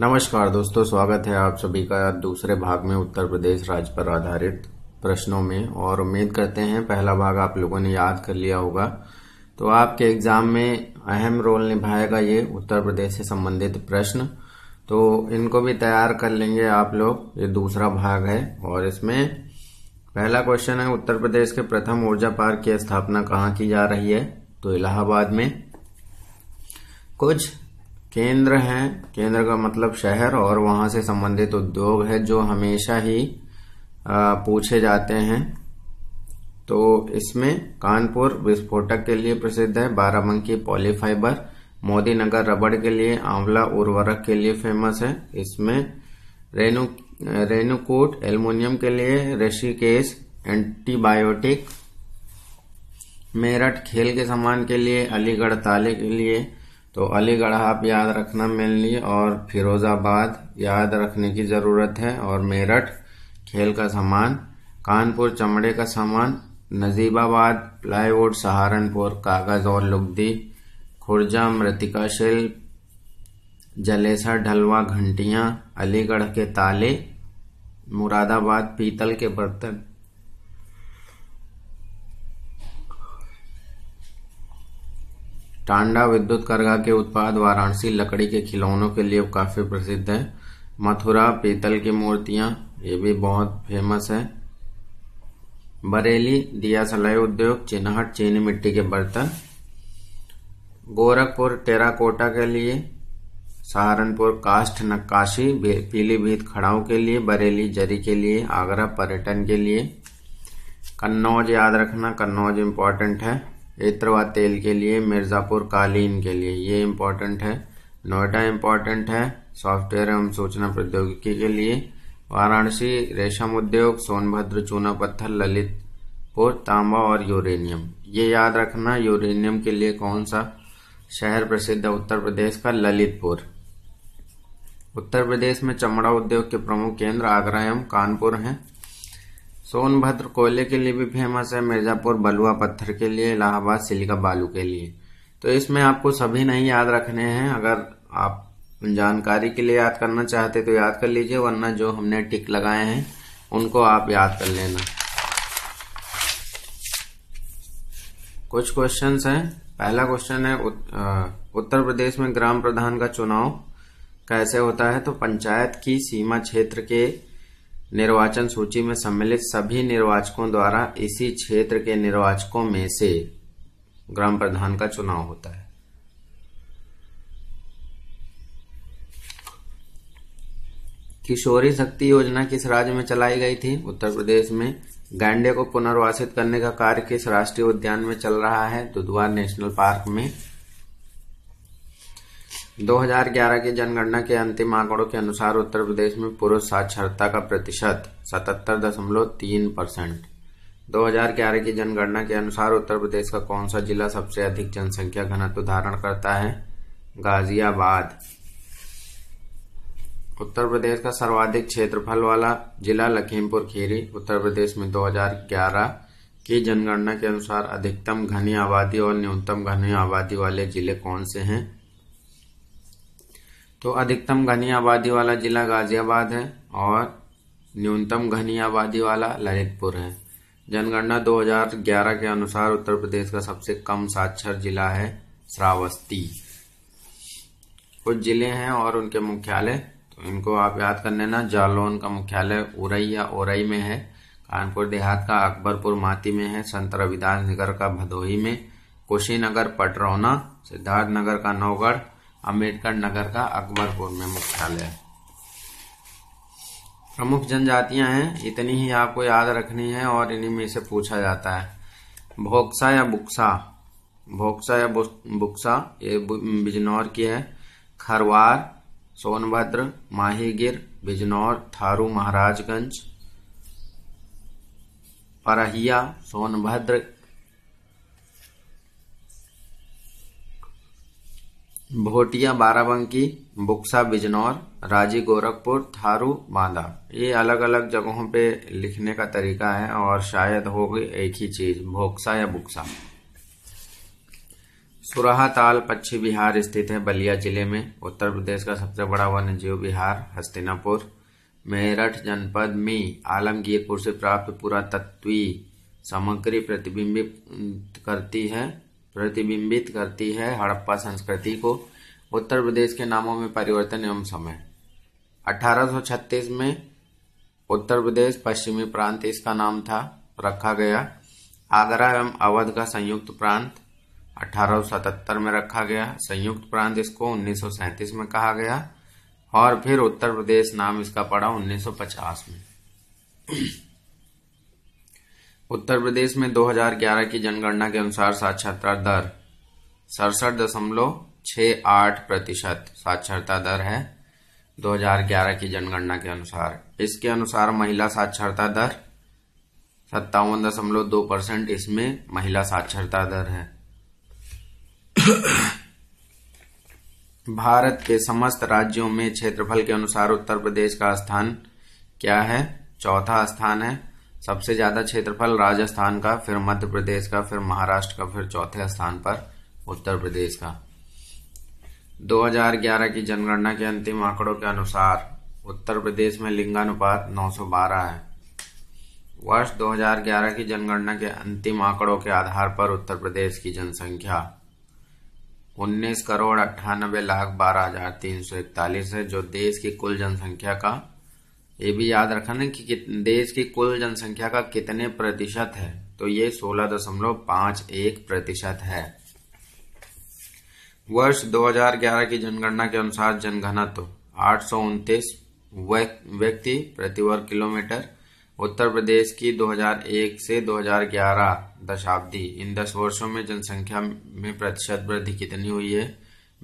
नमस्कार दोस्तों स्वागत है आप सभी का दूसरे भाग में उत्तर प्रदेश राज्य पर आधारित प्रश्नों में और उम्मीद करते हैं पहला भाग आप लोगों ने याद कर लिया होगा तो आपके एग्जाम में अहम रोल निभाएगा ये उत्तर प्रदेश से संबंधित प्रश्न तो इनको भी तैयार कर लेंगे आप लोग ये दूसरा भाग है और इसमें पहला क्वेश्चन है उत्तर प्रदेश के प्रथम ऊर्जा पार्क की स्थापना कहाँ की जा रही है तो इलाहाबाद में कुछ केंद्र है केंद्र का मतलब शहर और वहां से संबंधित उद्योग है जो हमेशा ही पूछे जाते हैं तो इसमें कानपुर विस्फोटक के लिए प्रसिद्ध है बाराबंकी पॉलीफाइबर मोदी नगर रबड़ के लिए आंवला उर्वरक के लिए फेमस है इसमें रेणु रेणुकूट एल्युमिनियम के लिए ऋषिकेश एंटीबायोटिक मेरठ खेल के सामान के लिए अलीगढ़ ताले के लिए तो अलीगढ़ आप याद रखना मेनली और फिरोज़ाबाद याद रखने की ज़रूरत है और मेरठ खेल का सामान कानपुर चमड़े का सामान नजीबाबाद प्लाईवुड सहारनपुर कागज़ और लुगदी खुर्जा मृतिका शिल्प जलेसा ढलवा घंटियाँ अलीगढ़ के ताले मुरादाबाद पीतल के बर्तन टांडा विद्युत करघा के उत्पाद वाराणसी लकड़ी के खिलौनों के लिए काफ़ी प्रसिद्ध है मथुरा पीतल की मूर्तियां ये भी बहुत फेमस है बरेली दिया सलाई उद्योग चिन्हट चीनी मिट्टी के बर्तन गोरखपुर टेराकोटा के लिए सहारनपुर काष्ठ नक्काशी पीलीभीत खड़ाओ के लिए बरेली जरी के लिए आगरा पर्यटन के लिए कन्नौज याद रखना कन्नौज इम्पोर्टेंट है इत्रवा तेल के लिए मिर्ज़ापुर कालीन के लिए ये इम्पोर्टेंट है नोएडा इम्पोर्टेंट है सॉफ्टवेयर एवं सूचना प्रौद्योगिकी के लिए वाराणसी रेशम उद्योग सोनभद्र चूना पत्थर ललितपुर तांबा और यूरेनियम ये याद रखना यूरेनियम के लिए कौन सा शहर प्रसिद्ध है उत्तर प्रदेश का ललितपुर उत्तर प्रदेश में चमड़ा उद्योग के प्रमुख केंद्र आगरा एवं कानपुर हैं सोनभद्र कोयले के लिए भी फेमस है मिर्ज़ापुर बलुआ पत्थर के लिए इलाहाबाद सिलिका बालू के लिए तो इसमें आपको सभी नहीं याद रखने हैं अगर आप जानकारी के लिए याद करना चाहते तो याद कर लीजिए वरना जो हमने टिक लगाए हैं उनको आप याद कर लेना कुछ क्वेश्चंस हैं पहला क्वेश्चन है उत, आ, उत्तर प्रदेश में ग्राम प्रधान का चुनाव कैसे होता है तो पंचायत की सीमा क्षेत्र के निर्वाचन सूची में सम्मिलित सभी निर्वाचकों द्वारा इसी क्षेत्र के निर्वाचकों में से ग्राम प्रधान का चुनाव होता है किशोरी शक्ति योजना किस राज्य में चलाई गई थी उत्तर प्रदेश में गैंडे को पुनर्वासित करने का कार्य किस राष्ट्रीय उद्यान में चल रहा है दुधवार नेशनल पार्क में 2011 की जनगणना के अंतिम आंकड़ों के अनुसार उत्तर प्रदेश में पुरुष साक्षरता का प्रतिशत सतहत्तर दशमलव तीन परसेंट दो की जनगणना के अनुसार उत्तर प्रदेश का कौन सा जिला सबसे अधिक जनसंख्या घनत्व धारण करता है गाजियाबाद उत्तर प्रदेश का सर्वाधिक क्षेत्रफल वाला जिला लखीमपुर खीरी उत्तर प्रदेश में 2011 की जनगणना के अनुसार अधिकतम घनी आबादी और न्यूनतम घनी आबादी वाले जिले कौन से हैं तो अधिकतम घनी आबादी वाला जिला गाजियाबाद है और न्यूनतम घनी आबादी वाला ललितपुर है जनगणना 2011 के अनुसार उत्तर प्रदेश का सबसे कम साक्षर जिला है श्रावस्ती कुछ जिले हैं और उनके मुख्यालय तो इनको आप याद कर लेना जालौन का मुख्यालय उरई या ओरई में है कानपुर देहात का अकबरपुर माती में है संत रविदास नगर का भदोही में कुशीनगर पटरौना सिद्धार्थनगर का नौगढ़ अम्बेडकर नगर का अकबरपुर में मुख्यालय प्रमुख जनजातियां हैं इतनी ही आपको याद रखनी है और इन्हीं में से पूछा जाता है भोक्सा या बुक्सा भोक्सा या बुक्सा ये बिजनौर की है खरवार सोनभद्र माहीगिर बिजनौर थारू महाराजगंज परहिया सोनभद्र भोटिया बाराबंकी बुक्सा बिजनौर राजी गोरखपुर थारू बांदा ये अलग अलग जगहों पे लिखने का तरीका है और शायद होगी एक ही चीज भोक्सा या बुक्सा सुराहा ताल पश्चिम बिहार स्थित है बलिया जिले में उत्तर प्रदेश का सबसे बड़ा वन्य जीव बिहार हस्तिनापुर मेरठ जनपद में आलमगीरपुर से प्राप्त पुरातत्वी सामग्री प्रतिबिंबित करती है प्रतिबिंबित करती है हड़प्पा संस्कृति को उत्तर प्रदेश के नामों में परिवर्तन एवं समय 1836 में उत्तर प्रदेश पश्चिमी प्रांत इसका नाम था रखा गया आगरा एवं अवध का संयुक्त प्रांत 1877 में रखा गया संयुक्त प्रांत इसको उन्नीस में कहा गया और फिर उत्तर प्रदेश नाम इसका पड़ा 1950 में उत्तर प्रदेश में 2011 की जनगणना के अनुसार साक्षरता दर सड़सठ दशमलव छ आठ प्रतिशत साक्षरता दर है 2011 की जनगणना के अनुसार इसके अनुसार महिला साक्षरता दर सत्तावन दशमलव दो परसेंट इसमें महिला साक्षरता दर है भारत के समस्त राज्यों में क्षेत्रफल के अनुसार उत्तर प्रदेश का स्थान क्या है चौथा स्थान है सबसे ज्यादा क्षेत्रफल राजस्थान का फिर मध्य प्रदेश का फिर महाराष्ट्र का फिर चौथे स्थान पर उत्तर प्रदेश का 2011 की जनगणना के अंतिम आंकड़ों के अनुसार उत्तर प्रदेश में लिंगानुपात 912 है वर्ष 2011 की जनगणना के अंतिम आंकड़ों के आधार पर उत्तर प्रदेश की जनसंख्या 19 करोड़ अट्ठानबे लाख बारह हजार तीन सौ इकतालीस है जो देश की कुल जनसंख्या का ये भी याद रखना कि देश की कुल जनसंख्या का कितने प्रतिशत है तो ये एक प्रतिशत है वर्ष 2011 की जनगणना के अनुसार जनघनत्व आठ व्यक्ति प्रति वर्ग किलोमीटर उत्तर प्रदेश की 2001 से 2011 दशाब्दी इन दस वर्षों में जनसंख्या में प्रतिशत वृद्धि कितनी हुई है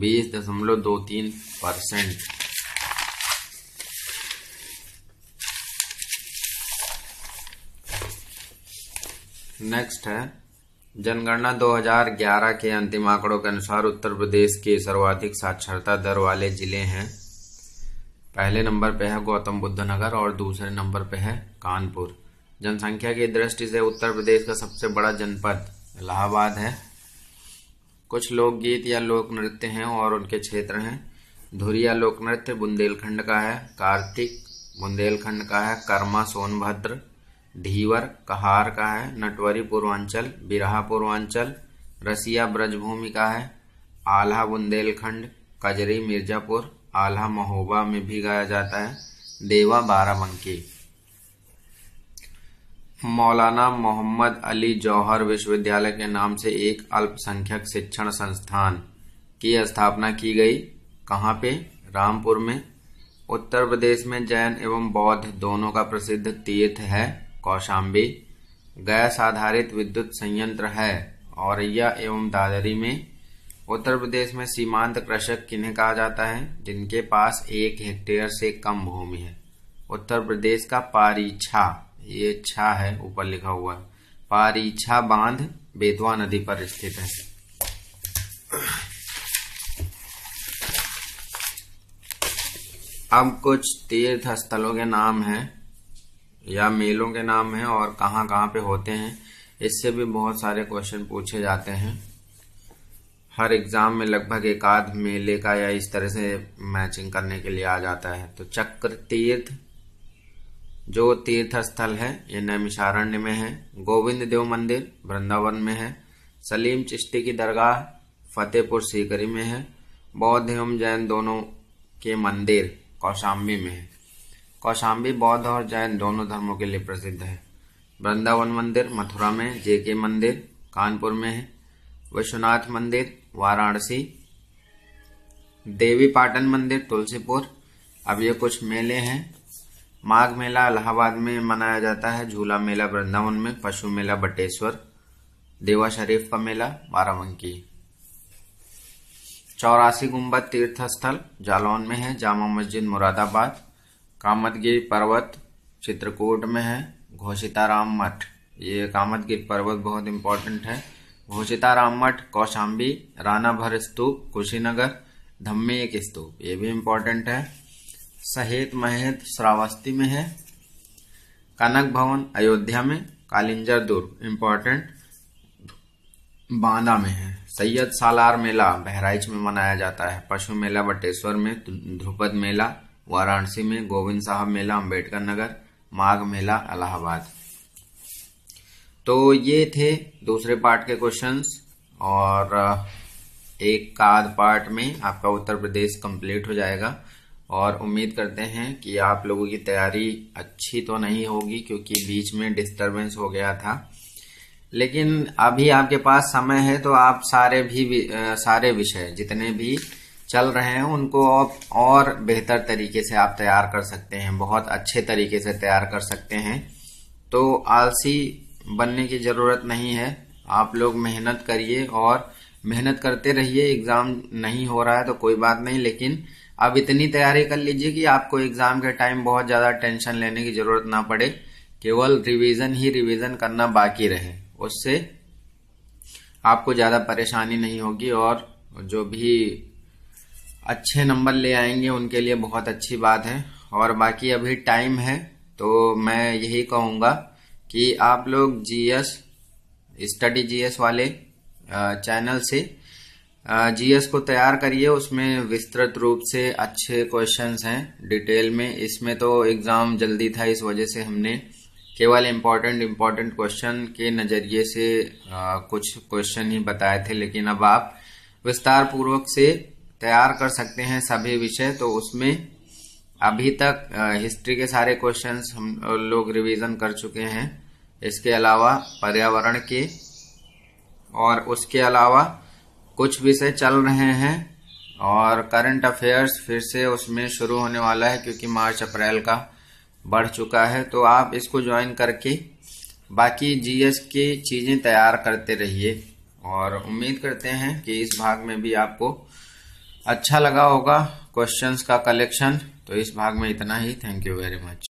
बीस दशमलव दो तीन परसेंट नेक्स्ट है जनगणना 2011 के अंतिम आंकड़ों के अनुसार उत्तर प्रदेश के सर्वाधिक साक्षरता दर वाले जिले हैं पहले नंबर पे है गौतम बुद्ध नगर और दूसरे नंबर पे है कानपुर जनसंख्या की दृष्टि से उत्तर प्रदेश का सबसे बड़ा जनपद इलाहाबाद है कुछ लोकगीत या लोक नृत्य हैं और उनके क्षेत्र हैं धुरिया लोक नृत्य बुंदेलखंड का है कार्तिक बुंदेलखंड का है कर्मा सोनभद्र धीवर कहार का है नटवरी पूर्वांचल बिरहा पूर्वांचल रसिया ब्रजभूमि का है आल्हा बुंदेलखंड कजरी मिर्जापुर आल्हा महोबा में भी गाया जाता है देवा बाराबंकी मौलाना मोहम्मद अली जौहर विश्वविद्यालय के नाम से एक अल्पसंख्यक शिक्षण संस्थान की स्थापना की गई कहाँ पे रामपुर में उत्तर प्रदेश में जैन एवं बौद्ध दोनों का प्रसिद्ध तीर्थ है कौशाम्बी गैस आधारित विद्युत संयंत्र है औरैया एवं दादरी में उत्तर प्रदेश में सीमांत कृषक किन्हें कहा जाता है जिनके पास एक हेक्टेयर से कम भूमि है उत्तर प्रदेश का पारीछा ये छा है ऊपर लिखा हुआ है पारीछा बांध बेतवा नदी पर स्थित है अब कुछ तीर्थ स्थलों के नाम हैं या मेलों के नाम है और कहाँ कहाँ पे होते हैं इससे भी बहुत सारे क्वेश्चन पूछे जाते हैं हर एग्ज़ाम में लगभग एक आध मेले का या इस तरह से मैचिंग करने के लिए आ जाता है तो चक्र तीर्थ जो तीर्थ स्थल है ये नैमिषारण्य में है गोविंद देव मंदिर वृंदावन में है सलीम चिश्ती की दरगाह फतेहपुर सीकरी में है बौद्ध एवं जैन दोनों के मंदिर कौशाम्बी में है कौशाम्बी बौद्ध और जैन दोनों धर्मों के लिए प्रसिद्ध है वृंदावन मंदिर मथुरा में जेके मंदिर कानपुर में है विश्वनाथ मंदिर वाराणसी देवी पाटन मंदिर तुलसीपुर अब ये कुछ मेले हैं माघ मेला इलाहाबाद में मनाया जाता है झूला मेला वृंदावन में पशु मेला बटेश्वर देवा शरीफ का मेला बाराबंकी चौरासी गुम्बद तीर्थ स्थल जालौन में है जामा मस्जिद मुरादाबाद कामतगिर पर्वत चित्रकूट में है घोषिताराम मठ ये कामतगिर पर्वत बहुत इम्पोर्टेंट है घोषिताराम मठ कौशाम्बी राना भर स्तूप कुशीनगर धम्मी एक स्तूप ये भी इम्पोर्टेंट है सहेत महेत श्रावस्ती में है कनक भवन अयोध्या में कालिंजर दुर्ग इम्पोर्टेंट बांदा में है सैयद सालार मेला बहराइच में मनाया जाता है पशु मेला बटेश्वर में ध्रुपद मेला वाराणसी में गोविंद साहब मेला अम्बेडकर नगर माघ मेला अलाहाबाद तो ये थे दूसरे पार्ट के क्वेश्चंस और एक का पार्ट में आपका उत्तर प्रदेश कंप्लीट हो जाएगा और उम्मीद करते हैं कि आप लोगों की तैयारी अच्छी तो नहीं होगी क्योंकि बीच में डिस्टरबेंस हो गया था लेकिन अभी आपके पास समय है तो आप सारे भी, भी सारे विषय जितने भी चल रहे हैं उनको आप और बेहतर तरीके से आप तैयार कर सकते हैं बहुत अच्छे तरीके से तैयार कर सकते हैं तो आलसी बनने की ज़रूरत नहीं है आप लोग मेहनत करिए और मेहनत करते रहिए एग्ज़ाम नहीं हो रहा है तो कोई बात नहीं लेकिन अब इतनी तैयारी कर लीजिए कि आपको एग्ज़ाम के टाइम बहुत ज़्यादा टेंशन लेने की ज़रूरत ना पड़े केवल रिवीजन ही रिवीजन करना बाकी रहे उससे आपको ज़्यादा परेशानी नहीं होगी और जो भी अच्छे नंबर ले आएंगे उनके लिए बहुत अच्छी बात है और बाकी अभी टाइम है तो मैं यही कहूँगा कि आप लोग जीएस स्टडी जीएस वाले चैनल से जीएस को तैयार करिए उसमें विस्तृत रूप से अच्छे क्वेश्चंस हैं डिटेल में इसमें तो एग्ज़ाम जल्दी था इस वजह से हमने केवल इम्पॉर्टेंट इम्पॉर्टेंट क्वेश्चन के नज़रिए से आ, कुछ क्वेश्चन ही बताए थे लेकिन अब आप विस्तार पूर्वक से तैयार कर सकते हैं सभी विषय तो उसमें अभी तक हिस्ट्री के सारे क्वेश्चंस हम लोग रिवीजन कर चुके हैं इसके अलावा पर्यावरण के और उसके अलावा कुछ विषय चल रहे हैं और करंट अफेयर्स फिर से उसमें शुरू होने वाला है क्योंकि मार्च अप्रैल का बढ़ चुका है तो आप इसको ज्वाइन करके बाकी जीएस की चीज़ें तैयार करते रहिए और उम्मीद करते हैं कि इस भाग में भी आपको अच्छा लगा होगा क्वेश्चंस का कलेक्शन तो इस भाग में इतना ही थैंक यू वेरी मच